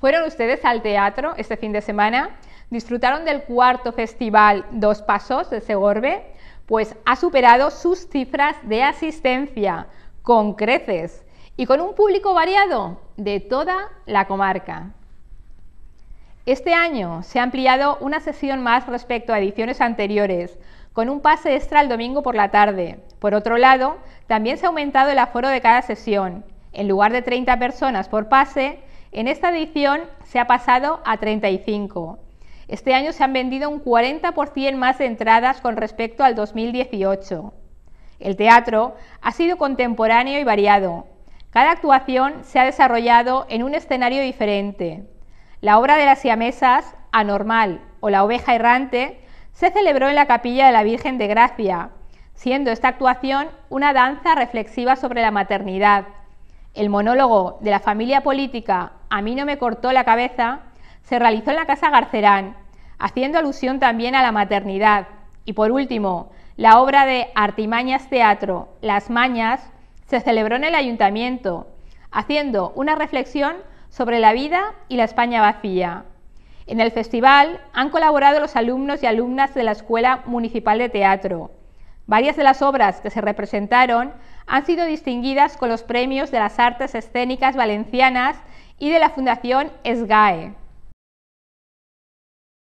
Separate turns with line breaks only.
¿Fueron ustedes al teatro este fin de semana? ¿Disfrutaron del cuarto festival Dos Pasos de Segorbe? Pues ha superado sus cifras de asistencia con creces y con un público variado de toda la comarca. Este año se ha ampliado una sesión más respecto a ediciones anteriores, con un pase extra el domingo por la tarde. Por otro lado, también se ha aumentado el aforo de cada sesión. En lugar de 30 personas por pase, en esta edición se ha pasado a 35. Este año se han vendido un 40% más de entradas con respecto al 2018. El teatro ha sido contemporáneo y variado. Cada actuación se ha desarrollado en un escenario diferente. La obra de las siamesas, Anormal o La oveja errante, se celebró en la capilla de la Virgen de Gracia, siendo esta actuación una danza reflexiva sobre la maternidad. El monólogo de la familia política a mí no me cortó la cabeza, se realizó en la Casa Garcerán, haciendo alusión también a la maternidad. Y por último, la obra de Artimañas Teatro, Las Mañas, se celebró en el ayuntamiento, haciendo una reflexión sobre la vida y la España vacía. En el festival han colaborado los alumnos y alumnas de la Escuela Municipal de Teatro. Varias de las obras que se representaron han sido distinguidas con los premios de las artes escénicas valencianas y de la Fundación SGAE.